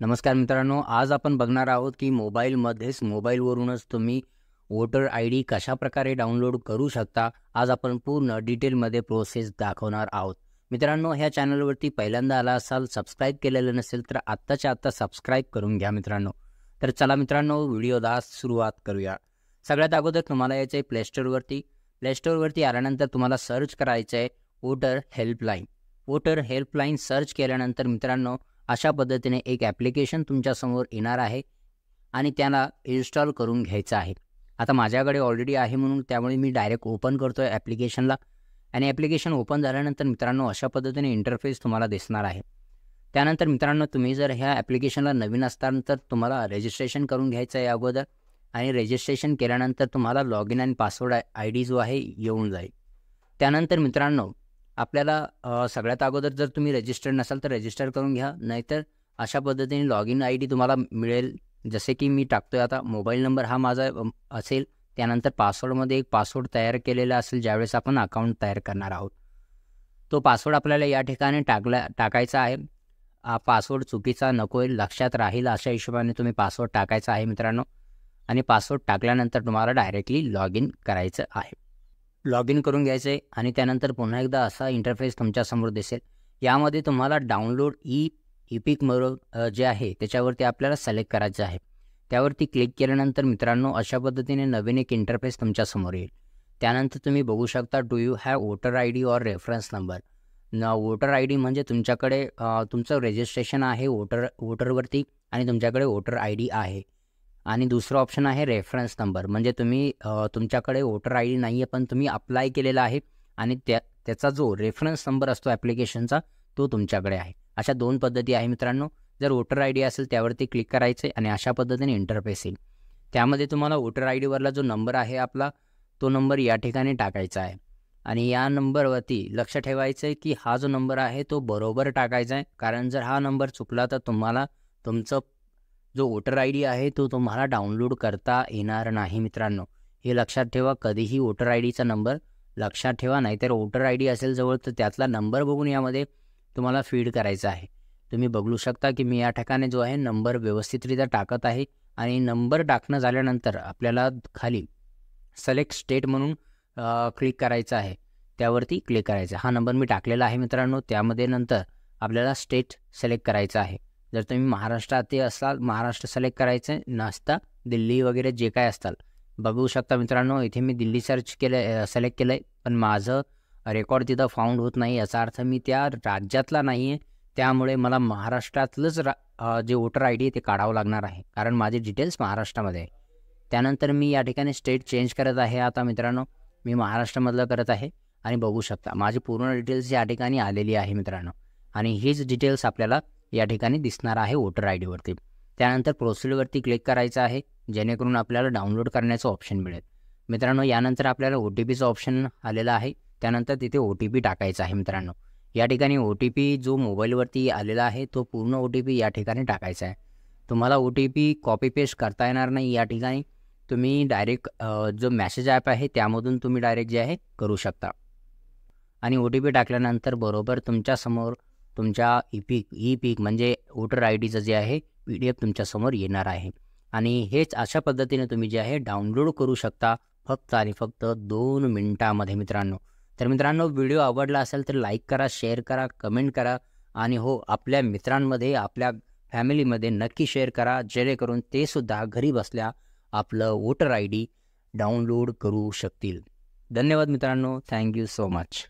नमस्कार मित्रांनो आज आपण बघणार आहोत की मोबाईलमध्येच मोबाईलवरूनच तुम्ही वोटर आय डी कशाप्रकारे डाउनलोड करू शकता आज आपण पूर्ण डिटेलमध्ये प्रोसेस दाखवणार आहोत मित्रांनो ह्या चॅनलवरती पहिल्यांदा आला असाल सबस्क्राईब केलेलं नसेल तर आत्ताच्या आत्ता सबस्क्राईब करून घ्या मित्रांनो तर चला मित्रांनो व्हिडिओला सुरुवात करूया सगळ्यात अगोदर तुम्हाला यायचं आहे प्लेस्टोरवरती प्लेस्टोरवरती आल्यानंतर तुम्हाला सर्च करायचं आहे voter helpline voter helpline search केल्यानंतर मित्रांनो अशा पद्धतीने एक ॲप्लिकेशन तुमच्यासमोर येणार आहे आणि त्याला इन्स्टॉल करून घ्यायचं आहे आता माझ्याकडे ऑलरेडी आहे म्हणून त्यामुळे मी डायरेक्ट ओपन करतो आहे ॲप्लिकेशनला आणि ॲप्लिकेशन ओपन झाल्यानंतर मित्रांनो अशा पद्धतीने इंटरफेस तुम्हाला दिसणार आहे त्यानंतर मित्रांनो तुम्ही जर ह्या ॲप्लिकेशनला नवीन असताल तर तुम्हाला रजिस्ट्रेशन करून घ्यायचं आहे अगोदर आणि रजिस्ट्रेशन केल्यानंतर तुम्हाला लॉग इन आणि पासवर्ड आय डी जो आहे येऊन जाईल त्यानंतर मित्रांनो आपल्याला सगळ्यात अगोदर जर तुम्ही रजिस्टर्ड नसाल तर रजिस्टर करून घ्या नाहीतर अशा पद्धतीने लॉग इन आय डी तुम्हाला मिळेल जसे की मी टाकतोय आता मोबाईल नंबर हा माझा असेल त्यानंतर पासवर्डमध्ये एक पासवर्ड तयार केलेला असेल ज्यावेळेस आपण अकाउंट तयार करणार आहोत तो पासवर्ड आपल्याला या ठिकाणी टाकला टाकायचा आहे हा पासवर्ड चुकीचा नको लक्षात राहील अशा हिशोबाने तुम्ही पासवर्ड टाकायचा आहे मित्रांनो आणि पासवर्ड टाकल्यानंतर तुम्हाला डायरेक्टली लॉग इन करायचं आहे लॉग इन करून घ्यायचं आहे आणि त्यानंतर पुन्हा एकदा असा इंटरफेस तुमच्यासमोर दिसेल यामध्ये तुम्हाला डाउनलोड ई इपिक मरो जे आहे त्याच्यावरती आपल्याला सिलेक्ट करायचं आहे त्यावरती क्लिक केल्यानंतर मित्रांनो अशा पद्धतीने नवीन एक इंटरफेस तुमच्यासमोर येईल त्यानंतर तुम्ही बघू शकता do you have voter I D or reference number न वोटर आय डी म्हणजे तुमच्याकडे तुमचं रजिस्ट्रेशन आहे वोटर वोटरवरती आणि तुमच्याकडे वोटर आय डी आहे आणि दुसरं ऑप्शन आहे रेफरन्स नंबर म्हणजे तुम्ही तुमच्याकडे वोटर आय डी नाही आहे पण तुम्ही अप्लाय केलेला आहे आणि त्या त्याचा जो रेफरन्स नंबर असतो ॲप्लिकेशनचा तो तुमच्याकडे आहे अशा दोन पद्धती आहे मित्रांनो जर वोटर आय डी असेल त्यावरती क्लिक करायचं आहे आणि अशा पद्धतीने इंटरफेस येईल त्यामध्ये तुम्हाला वोटर आय डीवरला जो नंबर आहे आपला तो नंबर या ठिकाणी टाकायचा आहे आणि या नंबरवरती लक्ष ठेवायचं आहे की हा जो नंबर आहे तो बरोबर टाकायचा आहे कारण जर हा नंबर चुकला तर तुम्हाला तुमचं जो वोटर आय डी आहे तो तुम्हाला डाउनलोड करता येणार नाही मित्रांनो हे लक्षात ठेवा कधीही वोटर आय डीचा नंबर लक्षात ठेवा नाहीतर वोटर आय डी असेल जवळ तर त्यातला नंबर बघून यामध्ये तुम्हाला फीड करायचा आहे तुम्ही बघू शकता की मी या ठिकाणी जो आहे नंबर व्यवस्थितरित्या टाकत आहे आणि नंबर टाकणं झाल्यानंतर आपल्याला खाली सलेक्ट स्टेट म्हणून क्लिक करायचं आहे त्यावरती क्लिक करायचं हा नंबर मी टाकलेला आहे मित्रांनो त्यामध्ये नंतर आपल्याला स्टेट सिलेक्ट करायचा आहे जर तुम्ही महाराष्ट्रातही असाल महाराष्ट्र सिलेक्ट करायचं नसता दिल्ली वगैरे जे काय असताल बघू शकता मित्रांनो इथे मी दिल्ली सर्च केलं सिलेक्ट केलं आहे पण माझं रेकॉर्ड तिथं फाउंड होत नाही याचा अर्थ मी त्या राज्यातला नाही आहे त्यामुळे मला महाराष्ट्रातलंच रा जे वोटर आय डी आहे ते काढावं लागणार आहे कारण माझे डिटेल्स महाराष्ट्रामध्ये आहे त्यानंतर मी या ठिकाणी स्टेट चेंज करत आहे आता मित्रांनो मी महाराष्ट्रामधलं करत आहे आणि बघू शकता माझी पूर्ण डिटेल्स या ठिकाणी आलेली आहे मित्रांनो आणि हीच डिटेल्स आपल्याला या ठिकाणी दिसणार आहे वोटर आय डीवरती त्यानंतर प्रोसिडवरती क्लिक करायचं आहे जेणेकरून आपल्याला डाउनलोड करण्याचं ऑप्शन मिळेल मित्रांनो यानंतर आपल्याला ओ टी पीचं ऑप्शन आलेलं आहे त्यानंतर तिथे ओ टी पी टाकायचा आहे मित्रांनो या ठिकाणी ओ टी पी जो मोबाईलवरती आलेला आहे तो पूर्ण ओ टी पी या ठिकाणी टाकायचा आहे तुम्हाला O T P copy paste करता येणार नाही या ठिकाणी तुम्ही डायरेक्ट जो मॅसेज ॲप आहे त्यामधून तुम्ही डायरेक्ट जे आहे करू शकता आणि ओ टी पी टाकल्यानंतर बरोबर तुमच्यासमोर तुमच्या ई पीक ई पीक म्हणजे वोटर आय डीचं जे आहे पी डी एफ तुमच्यासमोर येणार आहे आणि हेच अशा पद्धतीने तुम्ही जे आहे डाउनलोड करू शकता फक्त आणि फक्त दोन मिनटामध्ये मित्रांनो तर मित्रांनो व्हिडिओ आवडला असेल तर लाईक करा शेअर करा कमेंट करा आणि हो आपल्या मित्रांमध्ये आपल्या फॅमिलीमध्ये नक्की शेअर करा जेणेकरून ते सुद्धा घरी बसल्या आपलं वोटर आय डी डाउनलोड करू शकतील धन्यवाद मित्रांनो थँक्यू सो मच